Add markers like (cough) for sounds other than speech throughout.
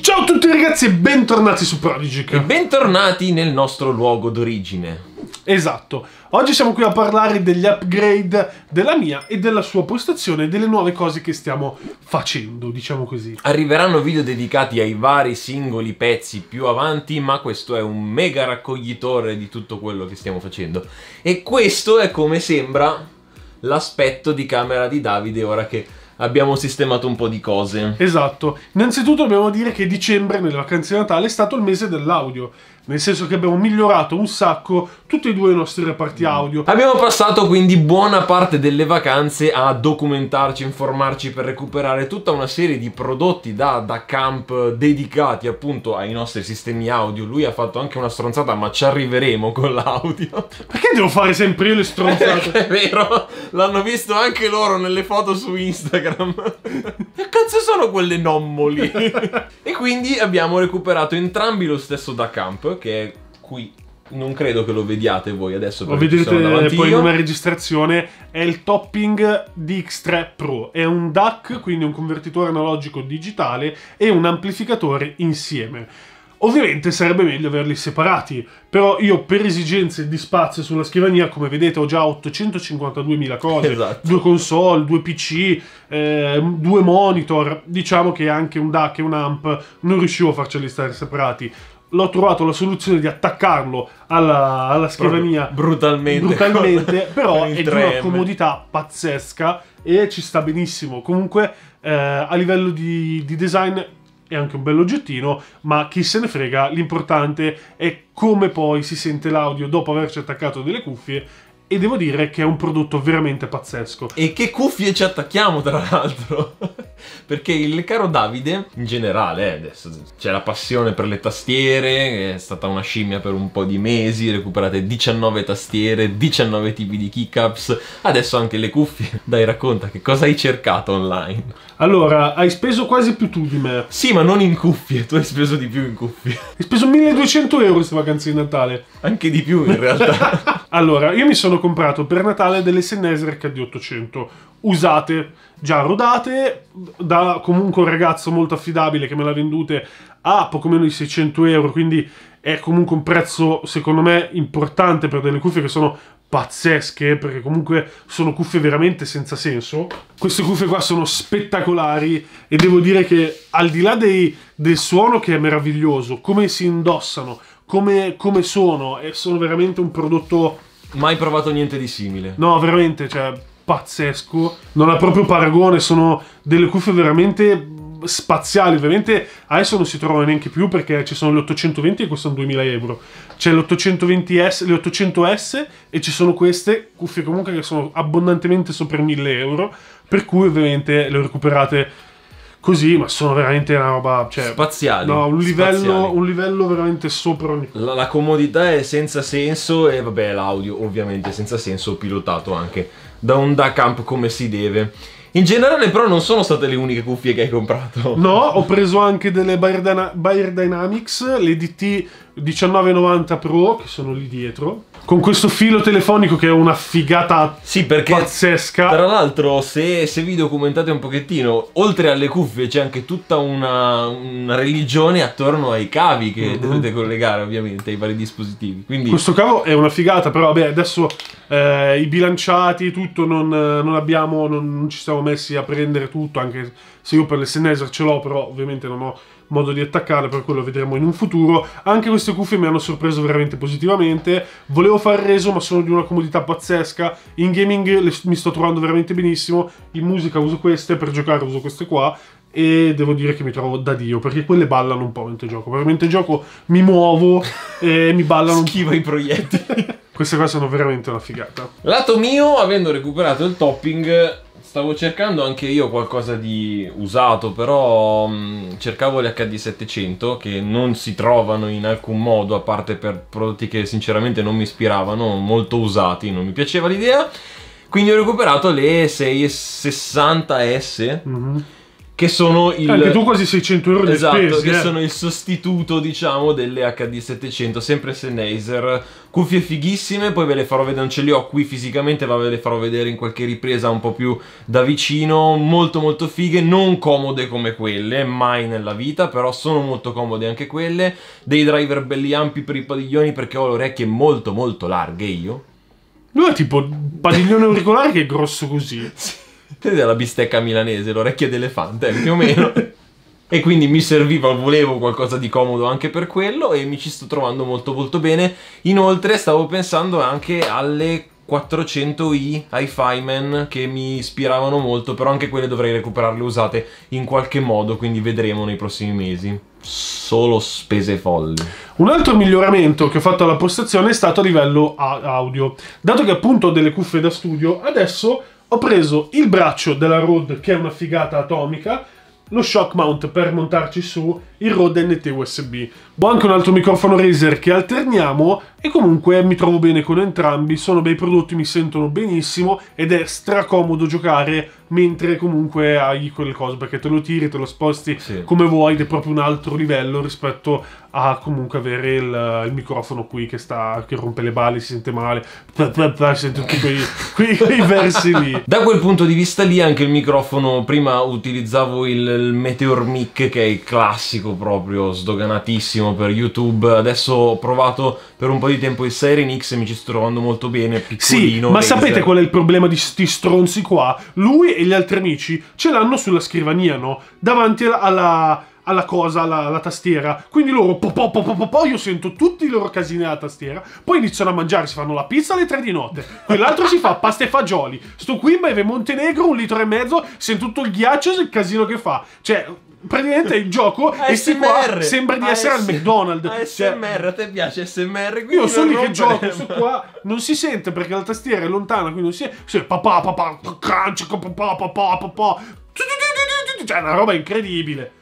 Ciao a tutti ragazzi e bentornati su Prodigic. E bentornati nel nostro luogo d'origine. Esatto. Oggi siamo qui a parlare degli upgrade della mia e della sua postazione e delle nuove cose che stiamo facendo, diciamo così. Arriveranno video dedicati ai vari singoli pezzi più avanti, ma questo è un mega raccoglitore di tutto quello che stiamo facendo. E questo è come sembra l'aspetto di camera di Davide ora che abbiamo sistemato un po' di cose. Esatto. Innanzitutto dobbiamo dire che dicembre, nelle vacanze di Natale, è stato il mese dell'audio. Nel senso che abbiamo migliorato un sacco tutti e due i nostri reparti mm. audio. Abbiamo passato quindi buona parte delle vacanze a documentarci, informarci per recuperare tutta una serie di prodotti da, da camp dedicati appunto ai nostri sistemi audio. Lui ha fatto anche una stronzata, ma ci arriveremo con l'audio. Perché devo fare sempre io le stronzate? (laughs) è vero, l'hanno visto anche loro nelle foto su Instagram Instagram. (laughs) che cazzo sono quelle nommoli? (laughs) e quindi abbiamo recuperato entrambi lo stesso da camp, che è qui non credo che lo vediate voi adesso lo vedete poi io. in una registrazione è il topping di X3 Pro è un DAC quindi un convertitore analogico digitale e un amplificatore insieme Ovviamente sarebbe meglio averli separati, però io per esigenze di spazio sulla scrivania, come vedete, ho già 852.000 cose, esatto. due console, due PC, eh, due monitor, diciamo che anche un DAC e un AMP non riuscivo a farceli stare separati l'ho trovato la soluzione di attaccarlo alla, alla scrivania brutalmente, brutalmente però è di una comodità pazzesca e ci sta benissimo. Comunque eh, a livello di, di design è anche un bell'oggettino, ma chi se ne frega, l'importante è come poi si sente l'audio dopo averci attaccato delle cuffie e devo dire che è un prodotto veramente pazzesco. E che cuffie ci attacchiamo, tra l'altro! Perché il caro Davide, in generale, eh, adesso c'è la passione per le tastiere, è stata una scimmia per un po' di mesi, recuperate 19 tastiere, 19 tipi di keycaps, adesso anche le cuffie. (laughs) Dai, racconta, che cosa hai cercato online? Allora, hai speso quasi più tu di me. Sì, ma non in cuffie, tu hai speso di più in cuffie. Hai speso 1200 euro queste vacanze di Natale. Anche di più in realtà. (laughs) allora, io mi sono comprato per Natale delle Sennheiser kd 800 usate, già rodate, da comunque un ragazzo molto affidabile che me l'ha vendute a poco meno di 600 euro, quindi è comunque un prezzo secondo me importante per delle cuffie che sono pazzesche perché comunque sono cuffie veramente senza senso queste cuffie qua sono spettacolari e devo dire che al di là dei, del suono che è meraviglioso come si indossano come, come sono e eh, sono veramente un prodotto mai provato niente di simile no veramente cioè pazzesco, non ha proprio paragone, sono delle cuffie veramente spaziali, ovviamente adesso non si trovano neanche più perché ci sono le 820 e costano 2000 euro, c'è l'820S, le 800S e ci sono queste cuffie comunque che sono abbondantemente sopra 1000 euro, per cui ovviamente le recuperate così, ma sono veramente una roba. Cioè, spaziali. No, un livello, spaziali. un livello veramente sopra ogni La, la comodità è senza senso e vabbè, l'audio ovviamente senza senso, pilotato anche da un da camp come si deve. In generale, però, non sono state le uniche cuffie che hai comprato. No, ho preso anche delle Bayer, Dana- Dynamics, le DT 1990 Pro che sono lì dietro con questo filo telefonico che è una figata sì, perché, pazzesca. Tra l'altro, se, se, vi documentate un pochettino, oltre alle cuffie c'è anche tutta una, una religione attorno ai cavi che mm-hmm. dovete collegare, ovviamente, ai vari dispositivi. Quindi... Questo cavo è una figata, però vabbè, adesso eh, i bilanciati, e tutto, non, non abbiamo, non, non, ci siamo messi a prendere tutto, anche se io per l'SNES ce l'ho, però ovviamente non ho modo di attaccare, per quello vedremo in un futuro. Anche queste cuffie mi hanno sorpreso veramente positivamente. Volevo far reso, ma sono di una comodità pazzesca. In gaming le, mi sto trovando veramente benissimo. In musica uso queste, per giocare uso queste qua. E devo dire che mi trovo da Dio, perché quelle ballano un po' mentre gioco. Perché mentre gioco mi muovo e mi ballano. (laughs) Schiva i proiettili. queste qua sono veramente una figata. Lato mio, avendo recuperato il topping, Stavo cercando anche io qualcosa di usato, però mh, mm, cercavo hd 700 che non si trovano in alcun modo, a parte per prodotti che sinceramente non mi ispiravano, molto usati, non mi piaceva l'idea. Quindi ho recuperato le 660S. Mm -hmm che sono il... Anche tu quasi 600 euro esatto, di spese, che eh. sono il sostituto, diciamo, delle HD700, sempre Sennheiser. Cuffie fighissime, poi ve le farò vedere, non ce le ho qui fisicamente, ma ve le farò vedere in qualche ripresa un po' più da vicino. Molto molto fighe, non comode come quelle, mai nella vita, però sono molto comode anche quelle. Dei driver belli ampi per i padiglioni, perché ho le orecchie molto molto larghe io. Lui è tipo padiglione auricolare che è grosso così. (laughs) sì. Vedete la bistecca milanese, l'orecchia d'elefante, eh, più o meno. (laughs) e quindi mi serviva, volevo qualcosa di comodo anche per quello e mi ci sto trovando molto molto bene. Inoltre stavo pensando anche alle 400i hi-fi man che mi ispiravano molto, però anche quelle dovrei recuperarle usate in qualche modo, quindi vedremo nei prossimi mesi. Solo spese folli. Un altro miglioramento che ho fatto alla postazione è stato a livello audio. Dato che appunto ho delle cuffie da studio, adesso ho preso il braccio della Rode, che è una figata atomica, lo shock mount per montarci su il Rode NT USB. Ho anche un altro microfono Razer che alterniamo e comunque mi trovo bene con entrambi, sono bei prodotti, mi sentono benissimo ed è stracomodo giocare mentre comunque hai quel coso perché te lo tiri, te lo sposti sì. come vuoi ed è proprio un altro livello rispetto a comunque avere il, il microfono qui che, sta, che rompe le balle, si sente male, pla, si sente tutti quei, (laughs) quei, quei, versi lì. Da quel punto di vista lì anche il microfono, prima utilizzavo il, il Meteor Mic che è il classico proprio sdoganatissimo per YouTube, adesso ho provato per un po' di tempo il Siren X e mi ci sto trovando molto bene, piccolino. Sì, ma laser. sapete qual è il problema di questi stronzi qua? Lui e gli altri amici ce l'hanno sulla scrivania, no? Davanti alla, alla cosa, alla, alla, tastiera. Quindi loro, po, po, po, po, po, io sento tutti i loro casini alla tastiera. Poi iniziano a mangiare, si fanno la pizza alle tre di notte. Quell'altro si fa pasta e fagioli. Sto qui beve Montenegro, un litro e mezzo, sento tutto il ghiaccio e il casino che fa. Cioè, praticamente il gioco ASMR, (laughs) e si qua sembra di essere AS, al McDonald's. ASMR, cioè, a te piace ASMR? Io sono lì che gioco, questo qua non si sente perché la tastiera è lontana, quindi non si sente. Sì, papà, papà, crunch, papà, papà, papà. Cioè, è una roba incredibile.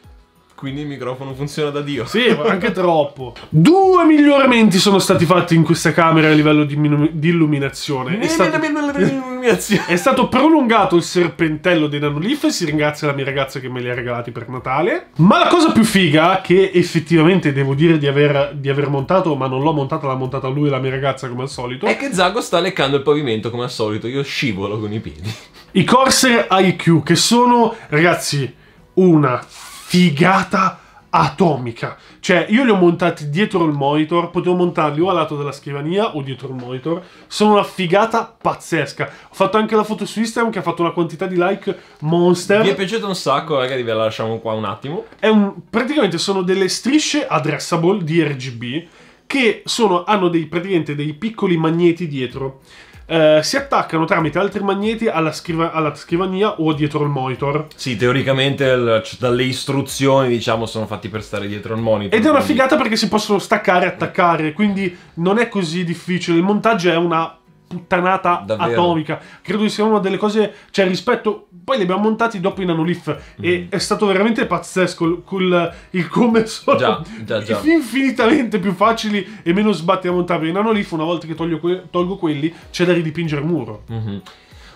Quindi il microfono funziona da Dio. Sì, ma anche (laughs) troppo. Due miglioramenti sono stati fatti in questa camera a livello di, di illuminazione. È stato... (laughs) È stato prolungato il serpentello dei nanolif. Si ringrazia la mia ragazza che me li ha regalati per Natale. Ma la cosa più figa, che effettivamente devo dire di aver, di aver montato, ma non l'ho montata, l'ha montata lui e la mia ragazza come al solito. È che Zago sta leccando il pavimento come al solito. Io scivolo con i piedi. I Corsair IQ, che sono, ragazzi, una figata atomica. Cioè, io li ho montati dietro il monitor, potevo montarli o al lato della scrivania o dietro il monitor. Sono una figata pazzesca. Ho fatto anche la foto su Instagram che ha fatto una quantità di like monster. Mi è piaciuto un sacco, ragazzi, ve la lasciamo qua un attimo. Un, praticamente sono delle strisce addressable di RGB che sono, hanno dei, praticamente dei piccoli magneti dietro. Eh, si attaccano tramite altri magneti alla, scriva alla, scrivania o dietro il monitor. Sì, teoricamente dalle istruzioni, diciamo, sono fatti per stare dietro il monitor. Ed è una figata perché si possono staccare e attaccare, quindi non è così difficile. Il montaggio è una puttanata Davvero. atomica. Credo che sia una delle cose, cioè rispetto, poi li abbiamo montati dopo in Anolif mm. e è stato veramente pazzesco il, il, il come sono già, già, già. (laughs) infinitamente più facili e meno sbatti da montare. In Anolif una volta che tolgo, tolgo quelli c'è da ridipingere il muro. Mm-hmm.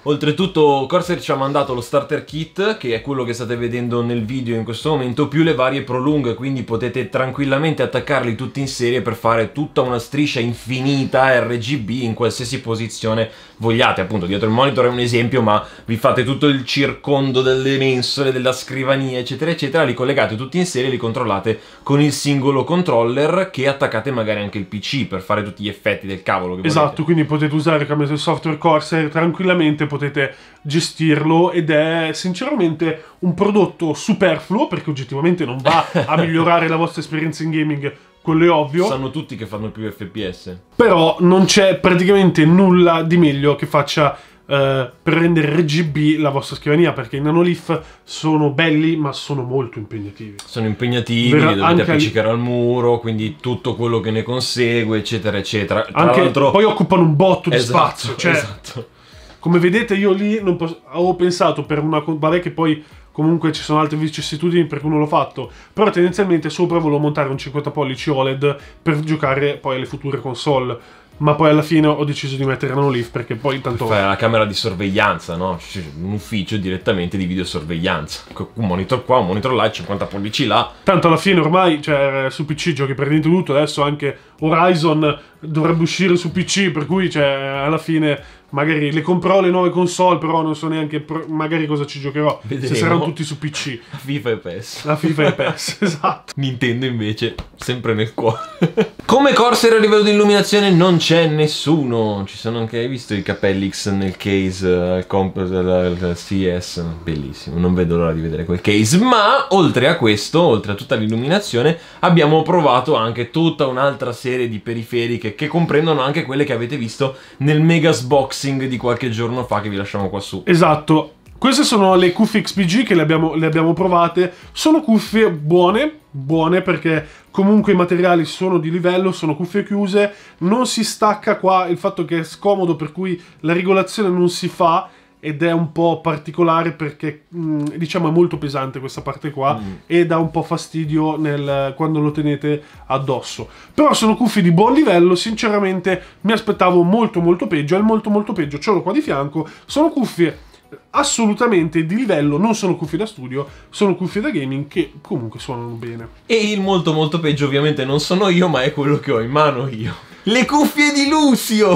Oltretutto Corsair ci ha mandato lo starter kit, che è quello che state vedendo nel video in questo momento, più le varie prolunghe, quindi potete tranquillamente attaccarli tutti in serie per fare tutta una striscia infinita RGB in qualsiasi posizione vogliate. Appunto, dietro il monitor è un esempio, ma vi fate tutto il circondo delle mensole, della scrivania, eccetera, eccetera, li collegate tutti in serie e li controllate con il singolo controller che attaccate magari anche il PC per fare tutti gli effetti del cavolo che esatto, volete. quindi potete usare cambiate il software Corsair tranquillamente potete gestirlo ed è sinceramente un prodotto superfluo perché oggettivamente non va a (laughs) migliorare la vostra esperienza in gaming quello è ovvio. Sanno tutti che fanno più FPS. Però non c'è praticamente nulla di meglio che faccia eh, per rendere RGB la vostra scrivania, perché i nanolith sono belli ma sono molto impegnativi. Sono impegnativi, Ver- dovete appiccicare al... muro, quindi tutto quello che ne consegue, eccetera, eccetera. Tra anche l'altro... poi occupano un botto di esatto, spazio. Cioè... Esatto. Come vedete io lì non posso, avevo pensato per una... Vabbè che poi comunque ci sono altre vicissitudini per cui non l'ho fatto, però tendenzialmente sopra volevo montare un 50 pollici OLED per giocare poi alle future console. Ma poi alla fine ho deciso di mettere Nanolive perché poi intanto... Fai una camera di sorveglianza, no? Un ufficio direttamente di videosorveglianza. Un monitor qua, un monitor là, 50 pollici là. Tanto alla fine ormai, cioè, su PC giochi per niente tutto, adesso anche Horizon dovrebbe uscire su PC, per cui, cioè, alla fine magari le comprò le nuove console, però non so neanche pro- magari cosa ci giocherò. Vedremo. Se saranno tutti su PC. La (laughs) FIFA e PES. La FIFA e PES, (laughs) esatto. Nintendo invece, sempre nel cuore. (laughs) Come Corsair a livello di illuminazione non c'è nessuno. Ci sono anche, hai visto i capelli X nel case al eh, comp del Bellissimo, non vedo l'ora di vedere quel case. Ma oltre a questo, oltre a tutta l'illuminazione, abbiamo provato anche tutta un'altra serie di periferiche che comprendono anche quelle che avete visto nel Megas Box unboxing di qualche giorno fa che vi lasciamo qua su. Esatto. Queste sono le cuffie XPG che le abbiamo, le abbiamo provate. Sono cuffie buone, buone perché comunque i materiali sono di livello, sono cuffie chiuse, non si stacca qua il fatto che è scomodo per cui la regolazione non si fa ed è un po' particolare perché mm, diciamo è molto pesante questa parte qua mm. e dà un po' fastidio nel, quando lo tenete addosso però sono cuffie di buon livello sinceramente mi aspettavo molto molto peggio è molto molto peggio ce l'ho qua di fianco sono cuffie assolutamente di livello, non sono cuffie da studio, sono cuffie da gaming che comunque suonano bene. E il molto molto peggio ovviamente non sono io, ma è quello che ho in mano io. Le cuffie di Lucio!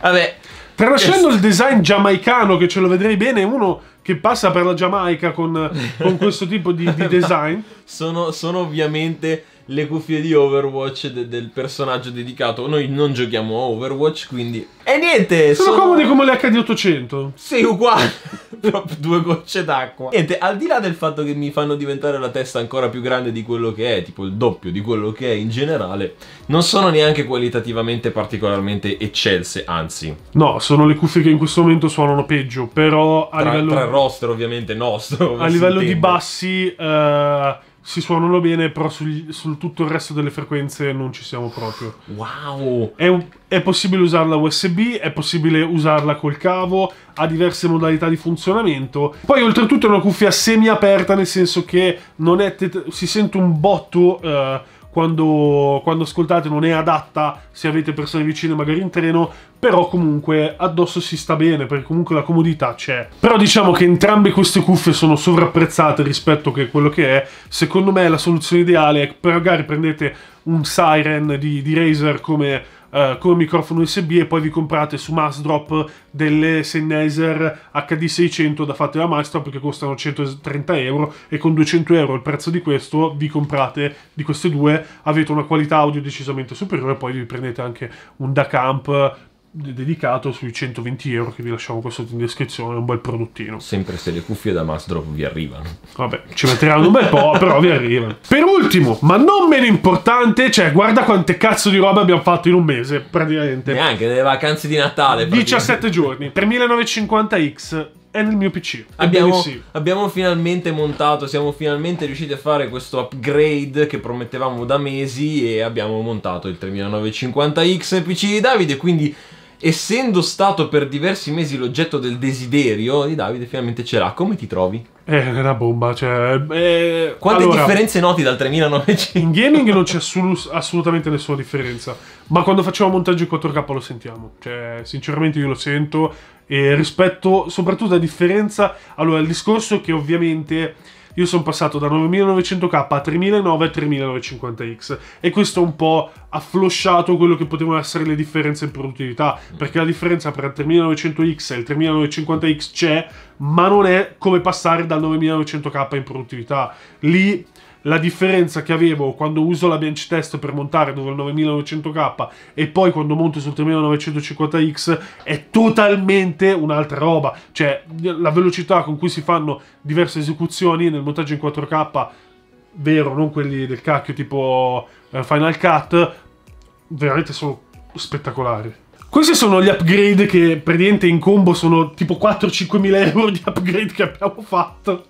Vabbè, Tralasciando il design giamaicano, che ce lo vedrei bene, uno che passa per la Giamaica con, con questo tipo di, di (laughs) design. sono, sono ovviamente le cuffie di Overwatch de del personaggio dedicato. Noi non giochiamo a Overwatch, quindi... E niente! Sono, sono... comodi come le HD800. Sì, uguale. (laughs) Proprio due gocce d'acqua. Niente, al di là del fatto che mi fanno diventare la testa ancora più grande di quello che è, tipo il doppio di quello che è in generale, non sono neanche qualitativamente particolarmente eccelse, anzi. No, sono le cuffie che in questo momento suonano peggio, però a tra, livello... Tra roster ovviamente nostro. A livello intende. di bassi... Uh si suonano bene, però sul, sul, tutto il resto delle frequenze non ci siamo proprio. Wow! È, è, possibile usarla USB, è possibile usarla col cavo, ha diverse modalità di funzionamento. Poi oltretutto è una cuffia semi aperta, nel senso che non è si sente un botto... Eh, quando, quando ascoltate non è adatta se avete persone vicine magari in treno, però comunque addosso si sta bene perché comunque la comodità c'è. Però diciamo che entrambe queste cuffie sono sovrapprezzate rispetto a quello che è. Secondo me la soluzione ideale è che magari prendete un Siren di, di Razer come eh, con microfono USB e poi vi comprate su Massdrop delle Sennheiser HD600 da fatte da Massdrop che costano 130 euro e con 200 euro il prezzo di questo vi comprate di queste due avete una qualità audio decisamente superiore poi vi prendete anche un DaCamp camp dedicato sui 120 euro che vi lasciamo qua sotto in descrizione, un bel prodottino. Sempre se le cuffie da Masdrop vi arrivano. Vabbè, ci metteranno un bel po', (laughs) però vi arrivano. Per ultimo, ma non meno importante, cioè guarda quante cazzo di roba abbiamo fatto in un mese, praticamente. Neanche nelle vacanze di Natale. 17 giorni, 3950X è nel mio PC. Abbiamo, abbiamo, finalmente montato, siamo finalmente riusciti a fare questo upgrade che promettevamo da mesi e abbiamo montato il 3950X PC di Davide, quindi essendo stato per diversi mesi l'oggetto del desiderio di Davide, finalmente ce l'ha. Come ti trovi? Eh, è una bomba, cioè... Eh, Quante allora, differenze noti dal 3900? In gaming non c'è assolut- assolutamente nessuna differenza, ma quando facciamo montaggio in 4K lo sentiamo. Cioè, sinceramente io lo sento, e rispetto soprattutto la differenza... Allora, il discorso è che ovviamente io sono passato da 9900K a 3900 e 3950X e questo un po' afflosciato quello che potevano essere le differenze in produttività, perché la differenza tra il 3900X e il 3950X c'è, ma non è come passare dal 9900K in produttività. Lì la differenza che avevo quando uso la bench test per montare dove il 9900K e poi quando monto sul 3950X è totalmente un'altra roba. Cioè, la velocità con cui si fanno diverse esecuzioni nel montaggio in 4K, vero, non quelli del cacchio tipo eh, Final Cut, veramente sono spettacolari. Questi sono gli upgrade che praticamente in combo sono tipo 4-5 mila euro di upgrade che abbiamo fatto.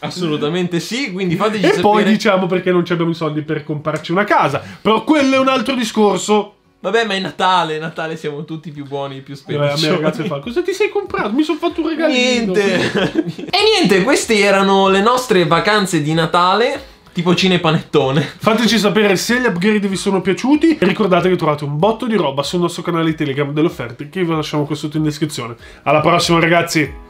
Assolutamente sì, quindi fateci sapere... E poi diciamo perché non abbiamo i soldi per comprarci una casa, però quello è un altro discorso. Vabbè, ma è Natale, Natale siamo tutti più buoni, più eh, spediccioni. Vabbè, ragazzi, fa, cosa ti sei comprato? Mi sono fatto un regalino. Niente. e niente, queste erano le nostre vacanze di Natale. Tipo cine panettone. Fateci sapere se gli upgrade vi sono piaciuti. E ricordate che trovate un botto di roba sul nostro canale Telegram delle offerte che vi lasciamo qua sotto in descrizione. Alla prossima, ragazzi!